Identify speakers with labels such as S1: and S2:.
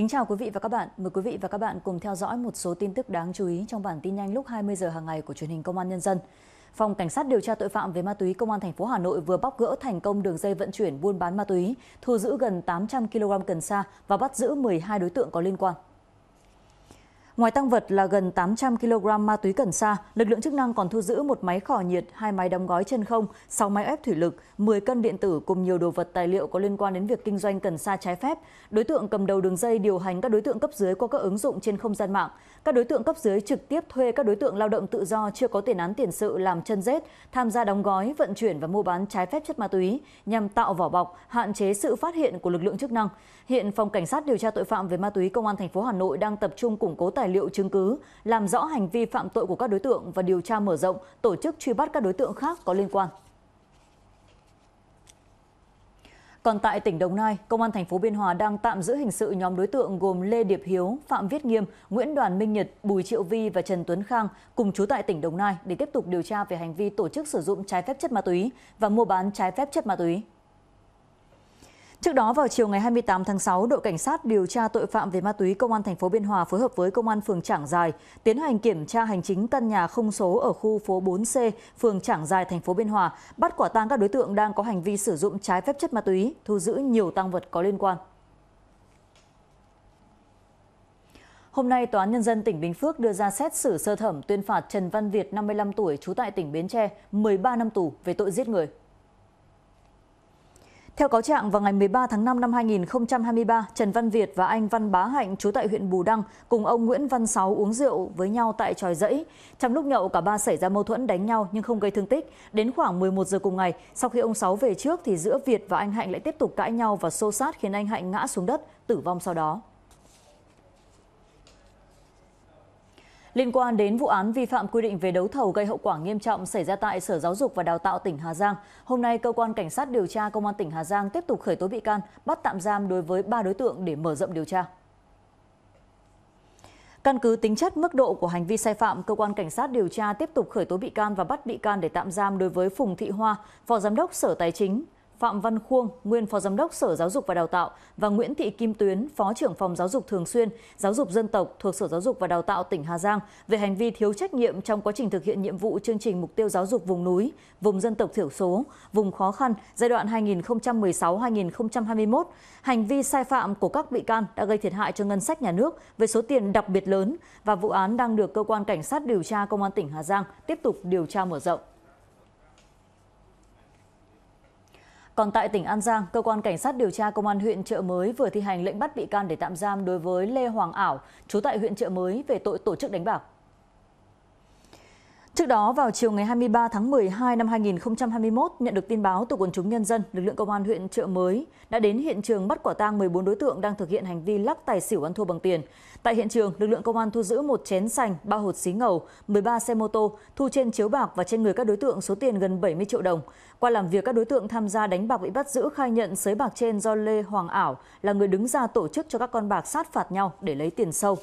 S1: Kính chào quý vị và các bạn. Mời quý vị và các bạn cùng theo dõi một số tin tức đáng chú ý trong bản tin nhanh lúc 20 giờ hàng ngày của truyền hình Công an Nhân dân. Phòng Cảnh sát điều tra tội phạm về ma túy Công an thành phố Hà Nội vừa bóc gỡ thành công đường dây vận chuyển buôn bán ma túy, thu giữ gần 800 kg cần sa và bắt giữ 12 đối tượng có liên quan. Ngoài tăng vật là gần 800 kg ma túy cần sa, lực lượng chức năng còn thu giữ một máy khỏ nhiệt, hai máy đóng gói chân không, 6 máy ép thủy lực, 10 cân điện tử cùng nhiều đồ vật tài liệu có liên quan đến việc kinh doanh cần sa trái phép. Đối tượng cầm đầu đường dây điều hành các đối tượng cấp dưới qua các ứng dụng trên không gian mạng. Các đối tượng cấp dưới trực tiếp thuê các đối tượng lao động tự do chưa có tiền án tiền sự làm chân rết, tham gia đóng gói, vận chuyển và mua bán trái phép chất ma túy nhằm tạo vỏ bọc, hạn chế sự phát hiện của lực lượng chức năng. Hiện phòng cảnh sát điều tra tội phạm về ma túy công an thành phố Hà Nội đang tập trung củng cố tài liệu chứng cứ làm rõ hành vi phạm tội của các đối tượng và điều tra mở rộng tổ chức truy bắt các đối tượng khác có liên quan Còn tại tỉnh Đồng Nai, Công an thành phố Biên Hòa đang tạm giữ hình sự nhóm đối tượng gồm Lê Điệp Hiếu, Phạm Viết Nghiêm, Nguyễn Đoàn Minh Nhật, Bùi Triệu Vi và Trần Tuấn Khang cùng chú tại tỉnh Đồng Nai để tiếp tục điều tra về hành vi tổ chức sử dụng trái phép chất ma túy và mua bán trái phép chất ma túy. Trước đó vào chiều ngày 28 tháng 6, đội cảnh sát điều tra tội phạm về ma túy công an thành phố Biên Hòa phối hợp với công an phường Trảng Giài tiến hành kiểm tra hành chính căn nhà không số ở khu phố 4C, phường Trảng Giài thành phố Biên Hòa, bắt quả tang các đối tượng đang có hành vi sử dụng trái phép chất ma túy, thu giữ nhiều tăng vật có liên quan. Hôm nay, Tòa án Nhân dân tỉnh Bình Phước đưa ra xét xử sơ thẩm tuyên phạt Trần Văn Việt, 55 tuổi, trú tại tỉnh Bến Tre, 13 năm tù về tội giết người theo cáo trạng vào ngày 13 tháng 5 năm 2023, Trần Văn Việt và anh Văn Bá Hạnh chú tại huyện Bù Đăng cùng ông Nguyễn Văn Sáu uống rượu với nhau tại tròi dãy. Trong lúc nhậu cả ba xảy ra mâu thuẫn đánh nhau nhưng không gây thương tích. Đến khoảng 11 giờ cùng ngày, sau khi ông Sáu về trước thì giữa Việt và anh Hạnh lại tiếp tục cãi nhau và xô sát khiến anh Hạnh ngã xuống đất, tử vong sau đó. Liên quan đến vụ án vi phạm quy định về đấu thầu gây hậu quả nghiêm trọng xảy ra tại Sở Giáo dục và Đào tạo tỉnh Hà Giang, hôm nay cơ quan cảnh sát điều tra công an tỉnh Hà Giang tiếp tục khởi tố bị can, bắt tạm giam đối với ba đối tượng để mở rộng điều tra. Căn cứ tính chất mức độ của hành vi sai phạm, cơ quan cảnh sát điều tra tiếp tục khởi tố bị can và bắt bị can để tạm giam đối với Phùng Thị Hoa, Phó Giám đốc Sở Tài chính, phạm văn khuôn nguyên phó giám đốc sở giáo dục và đào tạo và nguyễn thị kim tuyến phó trưởng phòng giáo dục thường xuyên giáo dục dân tộc thuộc sở giáo dục và đào tạo tỉnh hà giang về hành vi thiếu trách nhiệm trong quá trình thực hiện nhiệm vụ chương trình mục tiêu giáo dục vùng núi vùng dân tộc thiểu số vùng khó khăn giai đoạn 2016-2021 hành vi sai phạm của các bị can đã gây thiệt hại cho ngân sách nhà nước với số tiền đặc biệt lớn và vụ án đang được cơ quan cảnh sát điều tra công an tỉnh Hà Giang tiếp tục điều tra mở rộng. còn tại tỉnh an giang cơ quan cảnh sát điều tra công an huyện trợ mới vừa thi hành lệnh bắt bị can để tạm giam đối với lê hoàng ảo chú tại huyện trợ mới về tội tổ chức đánh bạc Trước đó vào chiều ngày 23 tháng 12 năm 2021, nhận được tin báo từ quần chúng nhân dân, lực lượng công an huyện Trợ Mới đã đến hiện trường bắt quả tang 14 đối tượng đang thực hiện hành vi lắc tài xỉu ăn thua bằng tiền. Tại hiện trường, lực lượng công an thu giữ một chén sành, ba hột xí ngầu, 13 xe mô tô, thu trên chiếu bạc và trên người các đối tượng số tiền gần 70 triệu đồng. Qua làm việc các đối tượng tham gia đánh bạc bị bắt giữ khai nhận sới bạc trên do Lê Hoàng Ảo là người đứng ra tổ chức cho các con bạc sát phạt nhau để lấy tiền sâu.